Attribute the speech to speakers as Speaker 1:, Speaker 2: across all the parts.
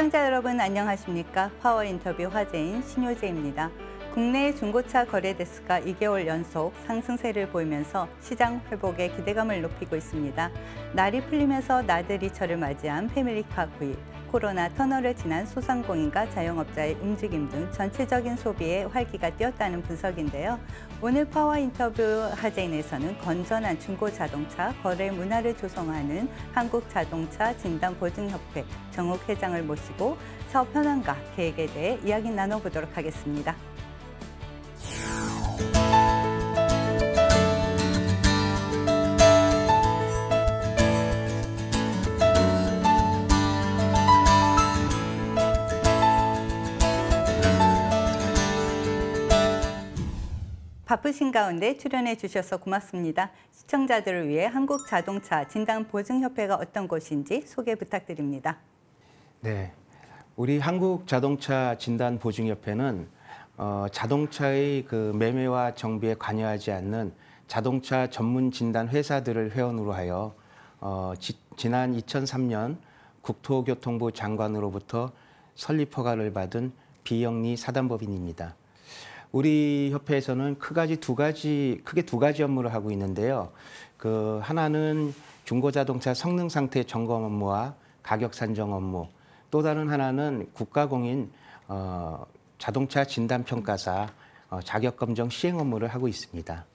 Speaker 1: 시청자 여러분 안녕하십니까? 파워 인터뷰 화제인 신효재입니다. 국내 중고차 거래 대수가 2개월 연속 상승세를 보이면서 시장 회복에 기대감을 높이고 있습니다. 날이 풀리면서 나들이 철을 맞이한 패밀리카 구입, 코로나 터널을 지난 소상공인과 자영업자의 움직임 등 전체적인 소비에 활기가 뛰었다는 분석인데요. 오늘 파워 인터뷰 하재인에서는 건전한 중고 자동차 거래 문화를 조성하는 한국자동차 진단보증협회 정욱 회장을 모시고 사업 현황과 계획에 대해 이야기 나눠보도록 하겠습니다. 바쁘신 가운데 출연해 주셔서 고맙습니다. 시청자들을 위해 한국자동차 진단보증협회가 어떤 곳인지 소개 부탁드립니다.
Speaker 2: 네, 우리 한국자동차 진단보증협회는 어, 자동차의 그 매매와 정비에 관여하지 않는 자동차 전문 진단 회사들을 회원으로 하여 어, 지, 지난 2003년 국토교통부 장관으로부터 설립 허가를 받은 비영리 사단법인입니다. 우리 협회에서는 크가지 두 가지 크게 두 가지 업무를 하고 있는데요. 그 하나는 중고자동차 성능 상태 점검 업무와 가격 산정 업무, 또 다른 하나는 국가공인 어, 자동차 진단평가사 어, 자격검정 시행 업무를 하고 있습니다.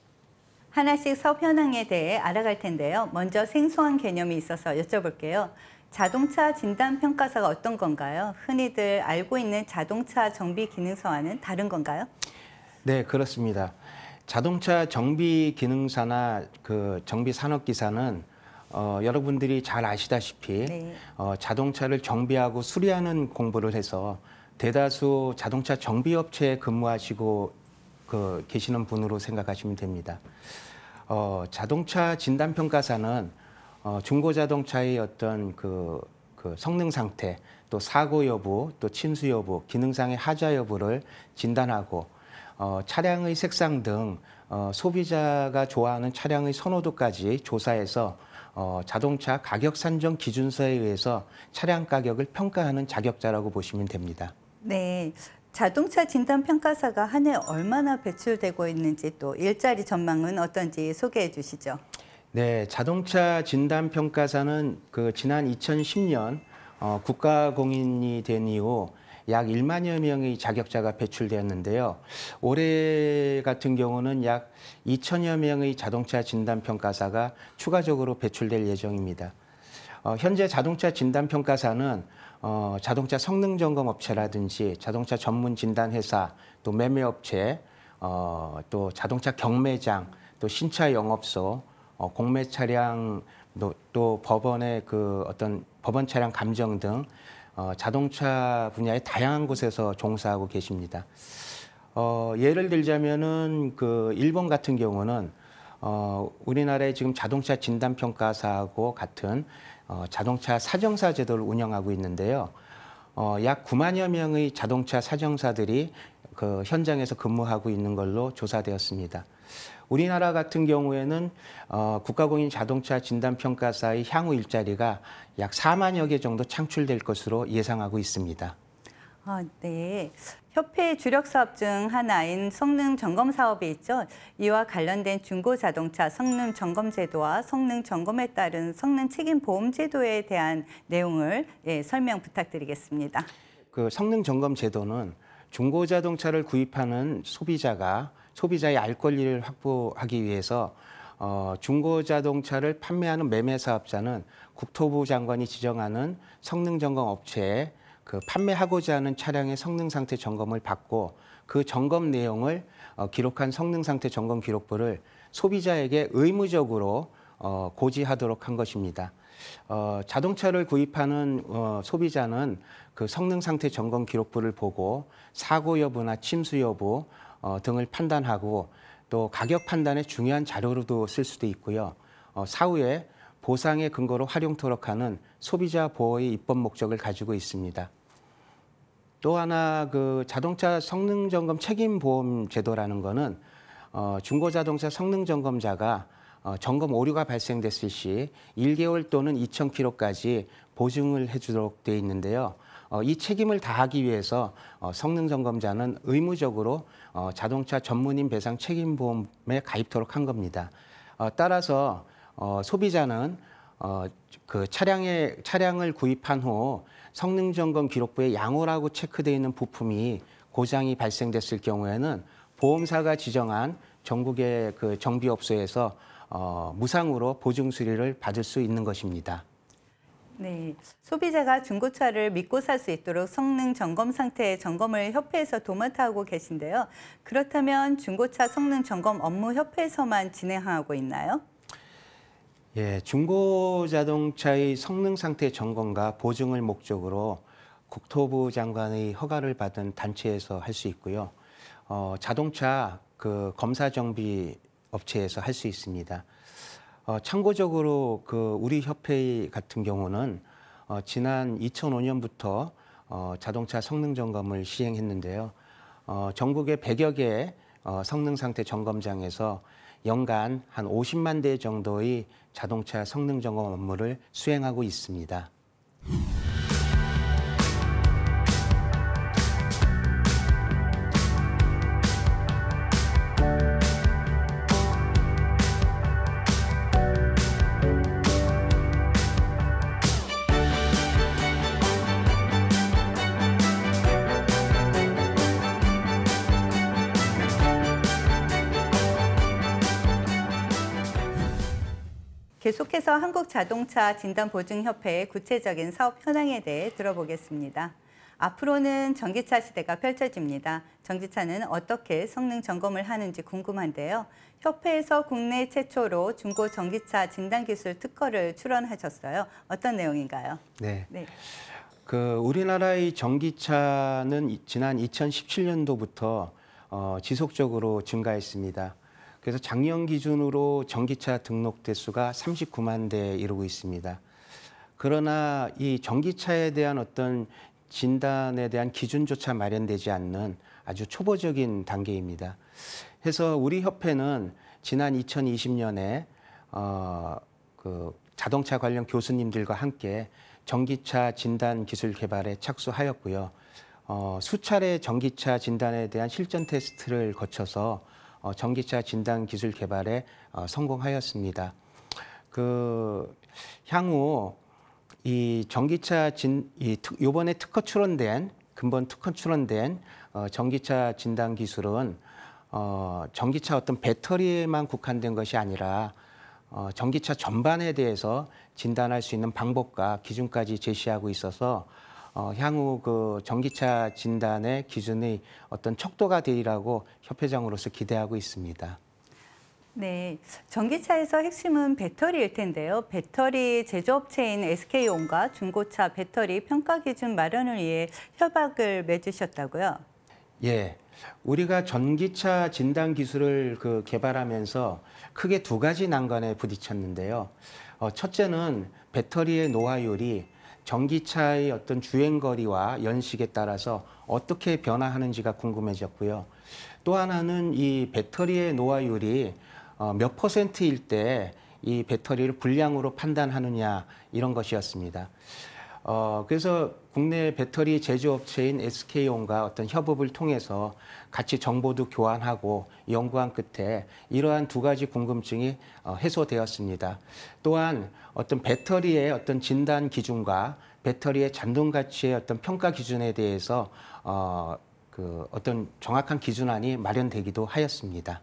Speaker 1: 하나씩 서 현황에 대해 알아갈 텐데요. 먼저 생소한 개념이 있어서 여쭤볼게요. 자동차 진단평가사가 어떤 건가요? 흔히들 알고 있는 자동차 정비기능서와는 다른 건가요?
Speaker 2: 네, 그렇습니다. 자동차 정비기능사나 그 정비산업기사는 어, 여러분들이 잘 아시다시피 네. 어, 자동차를 정비하고 수리하는 공부를 해서 대다수 자동차 정비업체에 근무하시고 그 계시는 분으로 생각하시면 됩니다. 어, 자동차 진단평가사는 어, 중고자동차의 어떤 그, 그 성능 상태, 또 사고 여부, 또 침수 여부, 기능상의 하자 여부를 진단하고 어, 차량의 색상 등 어, 소비자가 좋아하는 차량의 선호도까지 조사해서 어, 자동차 가격 산정 기준서에 의해서 차량 가격을 평가하는 자격자라고 보시면 됩니다.
Speaker 1: 네. 자동차 진단평가사가 한 해 얼마나 배출되고 있는지 또 일자리 전망은 어떤지 소개해 주시죠.
Speaker 2: 네, 자동차 진단평가사는 그 지난 2010년 어, 국가공인이 된 이후 약 1만여 명의 자격자가 배출되었는데요. 올해 같은 경우는 약 2천여 명의 자동차 진단평가사가 추가적으로 배출될 예정입니다. 어, 현재 자동차 진단 평가사는 어, 자동차 성능 점검 업체라든지 자동차 전문 진단 회사, 또 매매 업체, 어, 또 자동차 경매장, 또 신차 영업소, 어, 공매 차량, 또, 또 법원의 그 어떤 법원 차량 감정 등 어, 자동차 분야의 다양한 곳에서 종사하고 계십니다. 어, 예를 들자면은 그 일본 같은 경우는 어, 우리나라의 지금 자동차 진단평가사하고 같은 어, 자동차 사정사 제도를 운영하고 있는데요. 어, 약 9만여 명의 자동차 사정사들이 그 현장에서 근무하고 있는 걸로 조사되었습니다. 우리나라 같은 경우에는 어, 국가공인 자동차 진단평가사의 향후 일자리가 약 4만여 개 정도 창출될 것으로 예상하고 있습니다.
Speaker 1: 아, 네. 협회의 주력 사업 중 하나인 성능 점검 사업이 있죠. 이와 관련된 중고 자동차 성능 점검 제도와 성능 점검에 따른 성능 책임 보험 제도에 대한 내용을 예, 설명 부탁드리겠습니다.
Speaker 2: 그 성능 점검 제도는 중고 자동차를 구입하는 소비자가 소비자의 알 권리를 확보하기 위해서 어, 중고 자동차를 판매하는 매매 사업자는 국토부 장관이 지정하는 성능 점검 업체에 그 판매하고자 하는 차량의 성능 상태 점검을 받고 그 점검 내용을 어, 기록한 성능 상태 점검 기록부를 소비자에게 의무적으로 어, 고지하도록 한 것입니다. 어, 자동차를 구입하는 어, 소비자는 그 성능 상태 점검 기록부를 보고 사고 여부나 침수 여부 어, 등을 판단하고 또 가격 판단의 중요한 자료로도 쓸 수도 있고요. 어, 사후에 보상의 근거로 활용토록 하는 소비자 보호의 입법 목적을 가지고 있습니다. 또 하나 그 자동차 성능 점검 책임 보험 제도라는 거는 어, 중고 자동차 성능 점검자가 어, 점검 오류가 발생됐을 시 1개월 또는 2,000km까지 보증을 해주도록 되 있는데요. 어, 이 책임을 다하기 위해서 어, 성능 점검자는 의무적으로 어, 자동차 전문인 배상 책임 보험에 가입토록 한 겁니다. 어, 따라서 어, 소비자는 어, 그 차량에 차량을 구입한 후 성능 점검 기록부에 양호라고 체크되어 있는 부품이 고장이 발생됐을 경우에는 보험사가 지정한 전국의 그 정비업소에서 어, 무상으로 보증 수리를 받을 수 있는 것입니다.
Speaker 1: 네, 소비자가 중고차를 믿고 살 수 있도록 성능 점검 상태 점검을 협회에서 도맡아하고 계신데요. 그렇다면 중고차 성능 점검 업무 협회에서만 진행하고 있나요?
Speaker 2: 예, 중고 자동차의 성능 상태 점검과 보증을 목적으로 국토부 장관의 허가를 받은 단체에서 할 수 있고요. 어, 자동차 그 검사 정비 업체에서 할 수 있습니다. 어, 참고적으로 그 우리 협회 같은 경우는 어, 지난 2005년부터 어, 자동차 성능 점검을 시행했는데요. 어, 전국의 100여 개 어, 성능 상태 점검장에서 연간 한 50만 대 정도의 자동차 성능 점검 업무를 수행하고 있습니다.
Speaker 1: 계속해서 한국자동차 진단보증협회의 구체적인 사업 현황에 대해 들어보겠습니다. 앞으로는 전기차 시대가 펼쳐집니다. 전기차는 어떻게 성능 점검을 하는지 궁금한데요. 협회에서 국내 최초로 중고 전기차 진단기술 특허를 출원하셨어요. 어떤 내용인가요? 네. 네.
Speaker 2: 그 우리나라의 전기차는 지난 2017년도부터 어, 지속적으로 증가했습니다. 그래서 작년 기준으로 전기차 등록 대수가 39만 대에 이르고 있습니다. 그러나 이 전기차에 대한 어떤 진단에 대한 기준조차 마련되지 않는 아주 초보적인 단계입니다. 해서 우리 협회는 지난 2020년에 어, 그 자동차 관련 교수님들과 함께 전기차 진단 기술 개발에 착수하였고요. 어, 수차례 전기차 진단에 대한 실전 테스트를 거쳐서 어, 전기차 진단 기술 개발에 어, 성공하였습니다. 그 향후 이 전기차 진, 이 특, 요번에 특허 출원된 근본 특허 출원된 어, 전기차 진단 기술은 어, 전기차 어떤 배터리에만 국한된 것이 아니라 어, 전기차 전반에 대해서 진단할 수 있는 방법과 기준까지 제시하고 있어서 어, 향후 그 전기차 진단의 기준의 어떤 척도가 되리라고 협회장으로서 기대하고 있습니다.
Speaker 1: 네, 전기차에서 핵심은 배터리일 텐데요. 배터리 제조업체인 SK온과 중고차 배터리 평가 기준 마련을 위해 협약을 맺으셨다고요?
Speaker 2: 예, 우리가 전기차 진단 기술을 그 개발하면서 크게 두 가지 난관에 부딪혔는데요. 어, 첫째는 배터리의 노화율이 전기차의 어떤 주행 거리와 연식에 따라서 어떻게 변화하는지가 궁금해졌고요. 또 하나는 이 배터리의 노화율이 어, 몇 퍼센트일 때 이 배터리를 불량으로 판단하느냐 이런 것이었습니다. 어, 그래서 국내 배터리 제조업체인 SK온과 어떤 협업을 통해서 같이 정보도 교환하고 연구한 끝에 이러한 두 가지 궁금증이 어, 해소되었습니다. 또한 어떤 배터리의 어떤 진단 기준과 배터리의 잔돈 가치의 어떤 평가 기준에 대해서 어, 그 어떤 정확한 기준안이 마련되기도 하였습니다.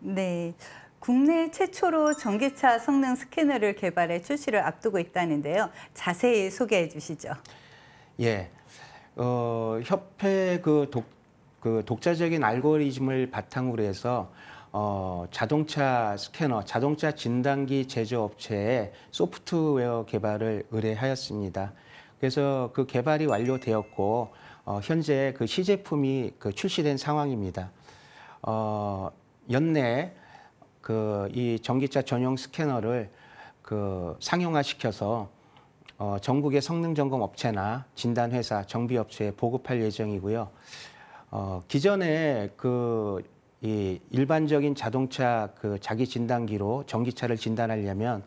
Speaker 1: 네. 국내 최초로 전기차 성능 스캐너를 개발해 출시를 앞두고 있다는데요. 자세히 소개해 주시죠.
Speaker 2: 예. 어, 협회 그, 독, 그 독자적인 알고리즘을 바탕으로 해서 어, 자동차 스캐너, 자동차 진단기 제조업체에 소프트웨어 개발을 의뢰하였습니다. 그래서 그 개발이 완료되었고 어, 현재 그 시제품이 그 출시된 상황입니다. 어, 연내 그 이 전기차 전용 스캐너를 그 상용화시켜서 어, 전국의 성능 점검 업체나 진단 회사, 정비 업체에 보급할 예정이고요. 어, 기존에 그이 일반적인 자동차 그 자기 진단기로 전기차를 진단하려면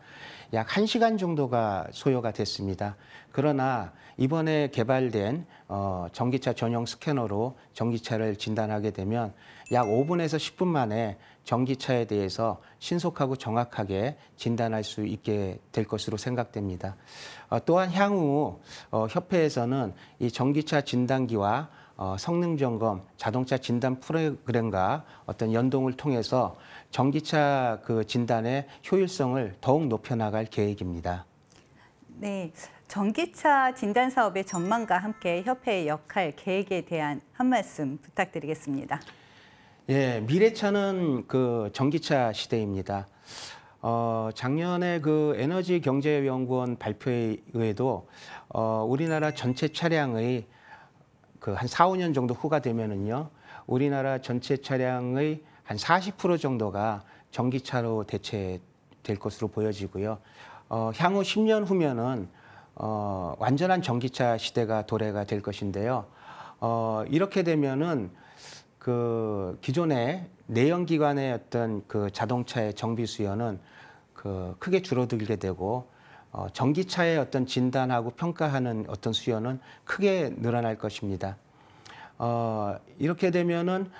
Speaker 2: 약 1시간 정도가 소요가 됐습니다. 그러나 이번에 개발된 어, 전기차 전용 스캐너로 전기차를 진단하게 되면 약 5분에서 10분 만에 전기차에 대해서 신속하고 정확하게 진단할 수 있게 될 것으로 생각됩니다. 어, 또한 향후 어, 협회에서는 이 전기차 진단기와 어, 성능 점검, 자동차 진단 프로그램과 어떤 연동을 통해서 전기차 그 진단의 효율성을 더욱 높여 나갈 계획입니다.
Speaker 1: 네. 전기차 진단 사업의 전망과 함께 협회의 역할, 계획에 대한 한 말씀 부탁드리겠습니다.
Speaker 2: 예, 미래차는 그 전기차 시대입니다. 어, 작년에 그 에너지 경제연구원 발표에 의해도 어, 우리나라 전체 차량의 그 한 4, 5년 정도 후가 되면은요, 우리나라 전체 차량의 한 40% 정도가 전기차로 대체될 것으로 보여지고요. 어, 향후 10년 후면은 어, 완전한 전기차 시대가 도래가 될 것인데요. 어, 이렇게 되면은 그 기존의 내연기관의 어떤 그 자동차의 정비 수요는 그 크게 줄어들게 되고 어, 전기차의 어떤 진단하고 평가하는 어떤 수요는 크게 늘어날 것입니다. 어, 이렇게 되면은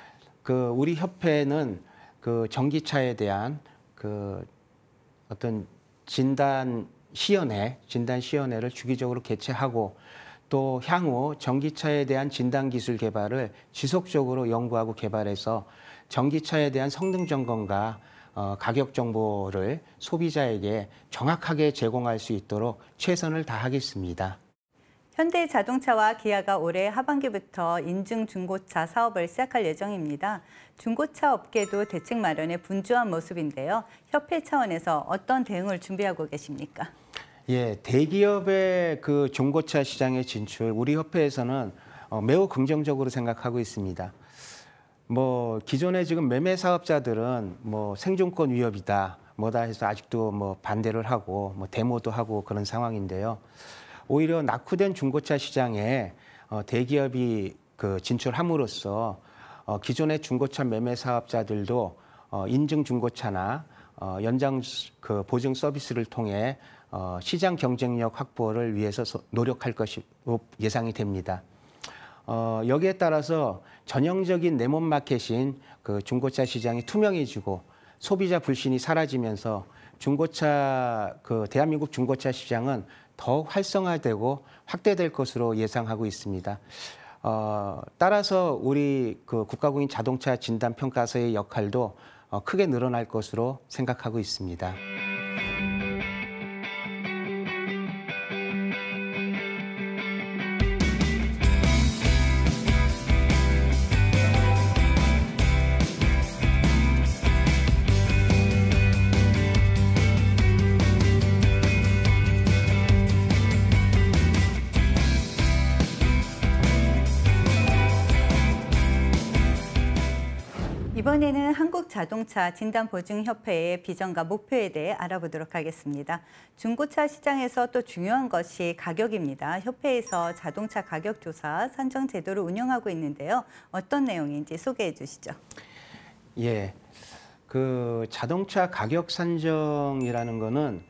Speaker 2: 그 우리 협회는 그 전기차에 대한 그 어떤 진단 시연회, 진단 시연회를 주기적으로 개최하고 또 향후 전기차에 대한 진단 기술 개발을 지속적으로 연구하고 개발해서 전기차에 대한 성능 점검과 어, 가격 정보를 소비자에게 정확하게 제공할 수 있도록 최선을 다하겠습니다.
Speaker 1: 현대 자동차와 기아가 올해 하반기부터 인증 중고차 사업을 시작할 예정입니다. 중고차 업계도 대책 마련에 분주한 모습인데요. 협회 차원에서 어떤 대응을 준비하고 계십니까?
Speaker 2: 예, 대기업의 그 중고차 시장의 진출 우리 협회에서는 어, 매우 긍정적으로 생각하고 있습니다. 뭐 기존에 지금 매매 사업자들은 뭐 생존권 위협이다 뭐다 해서 아직도 뭐 반대를 하고 뭐 데모도 하고 그런 상황인데요. 오히려 낙후된 중고차 시장에 어, 대기업이 그 진출함으로써 어, 기존의 중고차 매매 사업자들도 어, 인증 중고차나 어, 연장 그 보증 서비스를 통해 어, 시장 경쟁력 확보를 위해서 노력할 것이 예상이 됩니다. 어, 여기에 따라서 전형적인 내몸 마켓인 그 중고차 시장이 투명해지고 소비자 불신이 사라지면서 중고차 그 대한민국 중고차 시장은 더 활성화되고 확대될 것으로 예상하고 있습니다. 어, 따라서 우리 그 국가공인 자동차 진단 평가서의 역할도 어, 크게 늘어날 것으로 생각하고 있습니다.
Speaker 1: 이번에는 한국자동차 진단보증협회의 비전과 목표에 대해 알아보도록 하겠습니다. 중고차 시장에서 또 중요한 것이 가격입니다. 협회에서 자동차 가격조사 산정 제도를 운영하고 있는데요. 어떤 내용인지 소개해 주시죠.
Speaker 2: 예, 그 자동차 가격 산정이라는 거는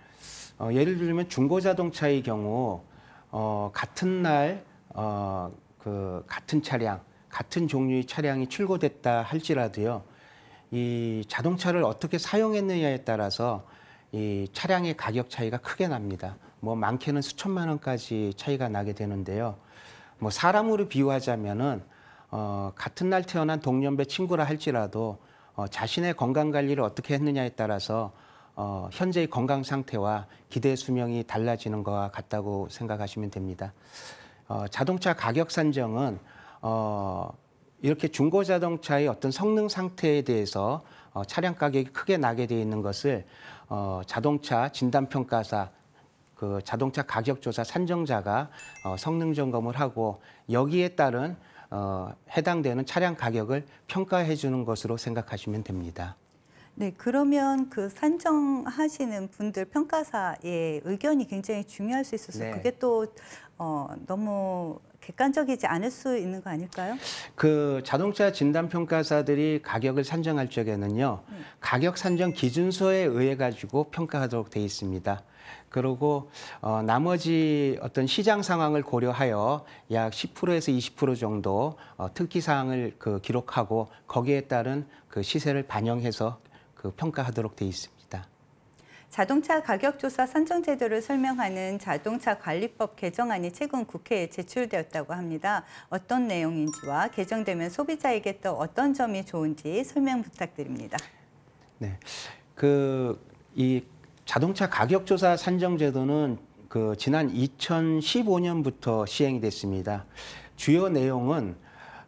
Speaker 2: 어, 예를 들면 중고자동차의 경우 어, 같은 날 어, 그 같은 차량 같은 종류의 차량이 출고됐다 할지라도요. 이 자동차를 어떻게 사용했느냐에 따라서 이 차량의 가격 차이가 크게 납니다. 뭐 많게는 수천만 원까지 차이가 나게 되는데요. 뭐 사람으로 비유하자면은 어, 같은 날 태어난 동년배 친구라 할지라도 어, 자신의 건강 관리를 어떻게 했느냐에 따라서 어, 현재의 건강 상태와 기대 수명이 달라지는 것과 같다고 생각하시면 됩니다. 어, 자동차 가격 산정은 어, 이렇게 중고 자동차의 어떤 성능 상태에 대해서 어, 차량 가격이 크게 나게 되어 있는 것을 어, 자동차 진단평가사 그 자동차 가격조사 산정자가 어, 성능 점검을 하고 여기에 따른 어, 해당되는 차량 가격을 평가해 주는 것으로 생각하시면 됩니다.
Speaker 1: 네, 그러면 그 산정하시는 분들 평가사의 의견이 굉장히 중요할 수 있어서 네. 그게 또 어, 너무 객관적이지 않을 수 있는 거 아닐까요?
Speaker 2: 그 자동차 진단 평가사들이 가격을 산정할 적에는요. 네. 가격 산정 기준서에 의해 가지고 평가하도록 돼 있습니다. 그리고 어, 나머지 어떤 시장 상황을 고려하여 약 10%에서 20% 정도 어, 특기 사항을 그 기록하고 거기에 따른 그 시세를 반영해서 그 평가하도록 돼 있습니다.
Speaker 1: 자동차 가격조사 산정 제도를 설명하는 자동차 관리법 개정안이 최근 국회에 제출되었다고 합니다. 어떤 내용인지와 개정되면 소비자에게 또 어떤 점이 좋은지 설명 부탁드립니다.
Speaker 2: 네, 그 이 자동차 가격조사 산정 제도는 그 지난 2015년부터 시행이 됐습니다. 주요 내용은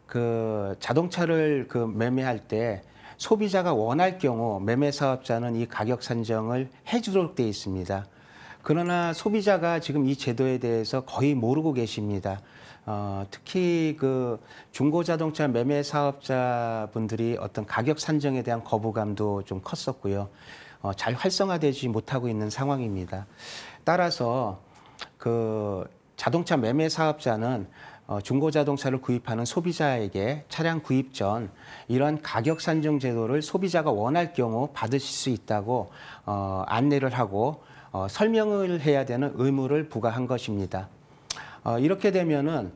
Speaker 2: 그 자동차를 그 매매할 때 소비자가 원할 경우 매매 사업자는 이 가격 산정을 해주도록 되어 있습니다. 그러나 소비자가 지금 이 제도에 대해서 거의 모르고 계십니다. 어, 특히 그 중고 자동차 매매 사업자분들이 어떤 가격 산정에 대한 거부감도 좀 컸었고요. 어, 잘 활성화되지 못하고 있는 상황입니다. 따라서 그 자동차 매매 사업자는 어, 중고 자동차를 구입하는 소비자에게 차량 구입 전 이런 가격 산정 제도를 소비자가 원할 경우 받으실 수 있다고 어, 안내를 하고 어, 설명을 해야 되는 의무를 부과한 것입니다. 어, 이렇게 되면은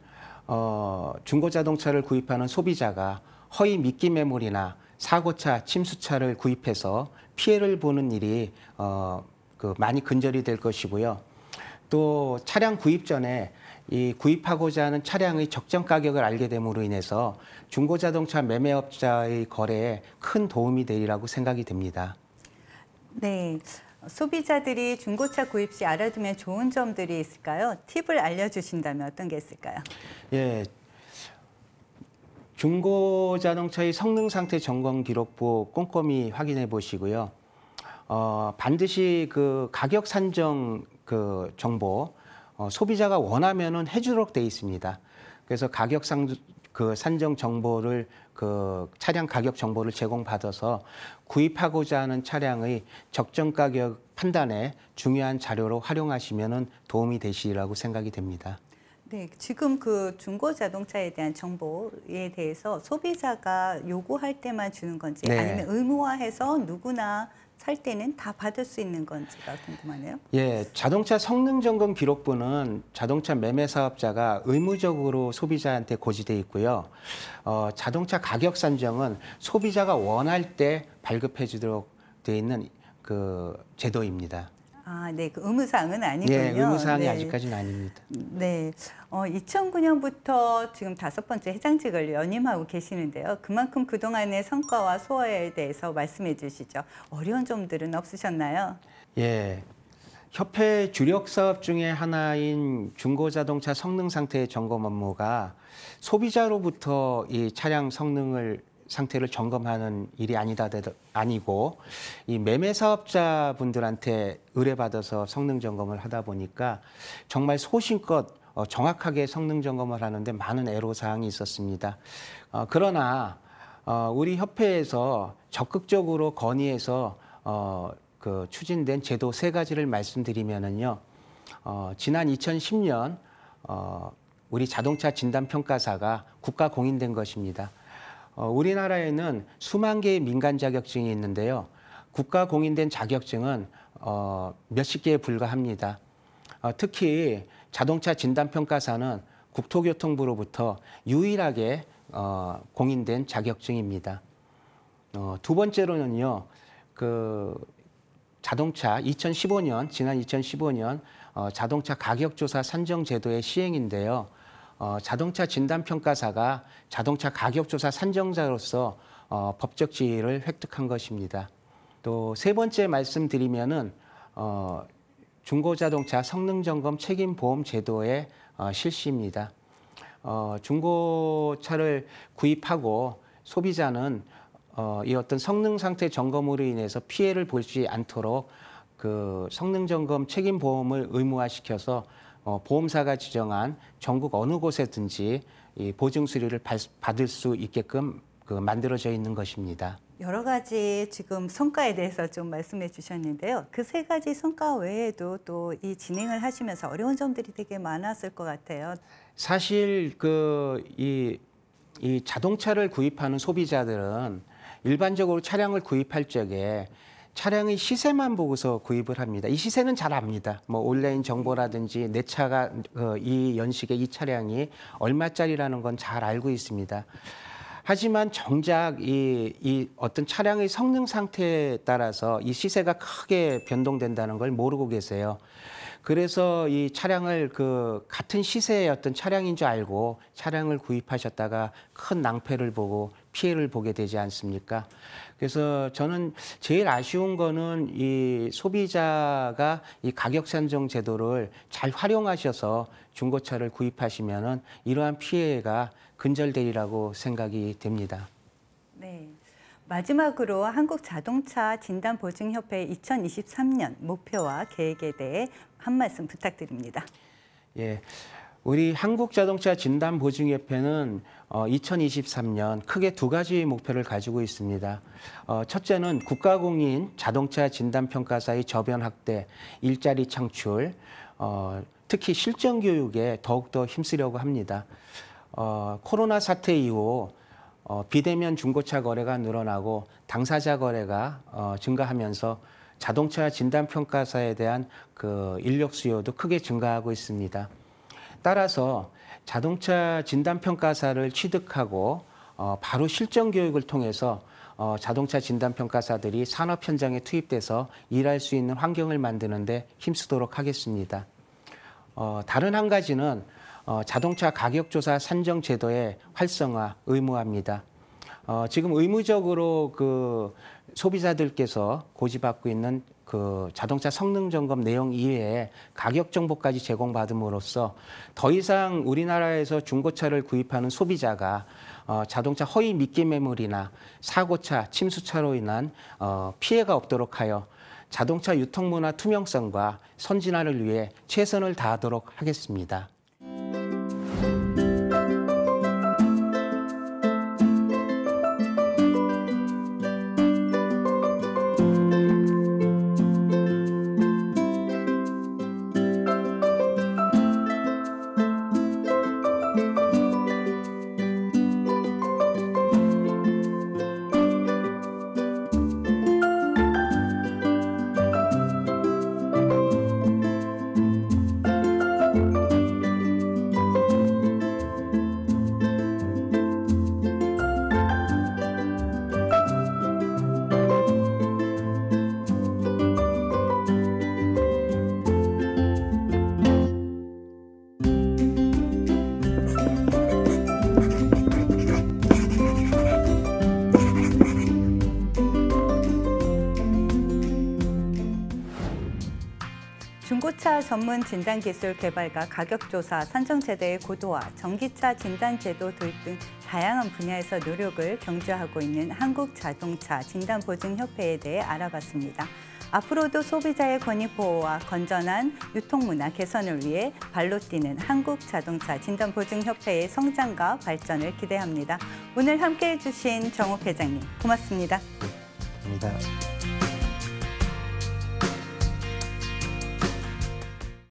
Speaker 2: 어, 중고 자동차를 구입하는 소비자가 허위 미끼 매물이나 사고차, 침수차를 구입해서 피해를 보는 일이 어, 그 많이 근절이 될 것이고요. 또 차량 구입 전에 이 구입하고자 하는 차량의 적정 가격을 알게 됨으로 인해서 중고 자동차 매매업자의 거래에 큰 도움이 되리라고 생각이 됩니다
Speaker 1: 네. 소비자들이 중고차 구입 시 알아두면 좋은 점들이 있을까요? 팁을 알려주신다면 어떤 게 있을까요?
Speaker 2: 예. 중고 자동차의 성능 상태 점검 기록부 꼼꼼히 확인해 보시고요. 어, 반드시 그 가격 산정 그 정보 어, 소비자가 원하면은 해주도록 돼 있습니다. 그래서 가격 상, 그 산정 정보를 그 차량 가격 정보를 제공받아서 구입하고자 하는 차량의 적정 가격 판단에 중요한 자료로 활용하시면은 도움이 되시라고 생각이 됩니다.
Speaker 1: 네, 지금 그 중고 자동차에 대한 정보에 대해서 소비자가 요구할 때만 주는 건지 네. 아니면 의무화해서 누구나 살 때는 다 받을 수 있는 건지가 궁금하네요.
Speaker 2: 예, 자동차 성능 점검 기록부는 자동차 매매 사업자가 의무적으로 소비자한테 고지돼 있고요. 어, 자동차 가격 산정은 소비자가 원할 때 발급해 주도록 돼 있는 그 제도입니다.
Speaker 1: 아, 네, 그 의무사항은 아니고요. 네, 의무사항이 네. 아직까지는 아닙니다. 네, 어, 2009년부터 지금 다섯 번째 회장직을 연임하고 계시는데요. 그만큼 그동안의 성과와 소화에 대해서 말씀해 주시죠. 어려운 점들은 없으셨나요?
Speaker 2: 예, 협회 주력 사업 중에 하나인 중고자동차 성능 상태 점검 업무가 소비자로부터 이 차량 성능을 상태를 점검하는 일이 아니다 아니고 이 매매 사업자분들한테 의뢰받아서 성능 점검을 하다 보니까 정말 소신껏 어, 정확하게 성능 점검을 하는데 많은 애로 사항이 있었습니다. 어, 그러나 어, 우리 협회에서 적극적으로 건의해서 그 추진된 제도 세 가지를 말씀드리면은요. 지난 2010년 우리 자동차 진단 평가사가 국가 공인된 것입니다. 어, 우리나라에는 수만 개의 민간 자격증이 있는데요. 국가 공인된 자격증은 어, 몇십 개에 불과합니다. 어, 특히 자동차 진단평가사는 국토교통부로부터 유일하게 어, 공인된 자격증입니다. 어, 두 번째로는요, 그 자동차 2015년 지난 2015년 어, 자동차 가격조사 산정 제도의 시행인데요. 어, 자동차 진단평가사가 자동차 가격조사 산정자로서 어, 법적 지위를 획득한 것입니다. 또 세 번째 말씀드리면은 어, 중고자동차 성능점검 책임보험 제도의 어, 실시입니다. 어, 중고차를 구입하고 소비자는 어, 이 어떤 성능 상태 점검으로 인해서 피해를 볼지 않도록 그 성능 점검 책임 보험을 의무화시켜서 어, 보험사가 지정한 전국 어느 곳에든지 이 보증 수리를 받을 수 있게끔 그 만들어져 있는 것입니다.
Speaker 1: 여러 가지 지금 성과에 대해서 좀 말씀해 주셨는데요. 그 세 가지 성과 외에도 또 이 진행을 하시면서 어려운 점들이 되게 많았을 것 같아요.
Speaker 2: 사실 그이 이 자동차를 구입하는 소비자들은 일반적으로 차량을 구입할 적에 차량의 시세만 보고서 구입을 합니다. 이 시세는 잘 압니다. 뭐 온라인 정보라든지 내 차가 어, 이연식의이 차량이 얼마짜리라는 건 잘 알고 있습니다. 하지만 정작 이, 이 어떤 차량의 성능 상태에 따라서 이 시세가 크게 변동된다는 걸 모르고 계세요. 그래서 이 차량을 그 같은 시세의 어떤 차량인 줄 알고 차량을 구입하셨다가 큰 낭패를 보고 피해를 보게 되지 않습니까? 그래서 저는 제일 아쉬운 거는 이 소비자가 이 가격 산정 제도를 잘 활용하셔서 중고차를 구입하시면은 이러한 피해가 근절되리라고 생각이 됩니다.
Speaker 1: 네. 마지막으로 한국자동차 진단보증협회 2023년 목표와 계획에 대해 한 말씀 부탁드립니다.
Speaker 2: 예. 우리 한국자동차 진단보증협회는 2023년 어, 크게 두 가지 목표를 가지고 있습니다. 어, 첫째는 국가공인 자동차 진단평가사의 저변 확대, 일자리 창출, 어, 특히 실전 교육에 더욱더 힘쓰려고 합니다. 코로나 사태 이후 비대면 중고차 거래가 늘어나고 당사자 거래가 증가하면서 자동차 진단평가사에 대한 그 인력 수요도 크게 증가하고 있습니다. 따라서 자동차 진단평가사를 취득하고 어, 바로 실전 교육을 통해서 어, 자동차 진단평가사들이 산업 현장에 투입돼서 일할 수 있는 환경을 만드는데 힘쓰도록 하겠습니다. 어, 다른 한 가지는 어, 자동차 가격조사 산정 제도의 활성화 의무화입니다. 어, 지금 의무적으로 그 소비자들께서 고지받고 있는 그 자동차 성능 점검 내용 이외에 가격 정보까지 제공받음으로써 더 이상 우리나라에서 중고차를 구입하는 소비자가 어, 자동차 허위 미끼 매물이나 사고차, 침수차로 인한 어, 피해가 없도록 하여 자동차 유통문화 투명성과 선진화를 위해 최선을 다하도록 하겠습니다.
Speaker 1: 전기차 전문 진단 기술 개발과 가격 조사, 산정 제대의 고도화, 전기차 진단 제도 등등 다양한 분야에서 노력을 경주하고 있는 한국자동차 진단보증협회에 대해 알아봤습니다. 앞으로도 소비자의 권익 보호와 건전한 유통문화 개선을 위해 발로 뛰는 한국자동차 진단보증협회의 성장과 발전을 기대합니다. 오늘 함께해 주신 정욱 회장님 고맙습니다. 네,
Speaker 2: 감사합니다.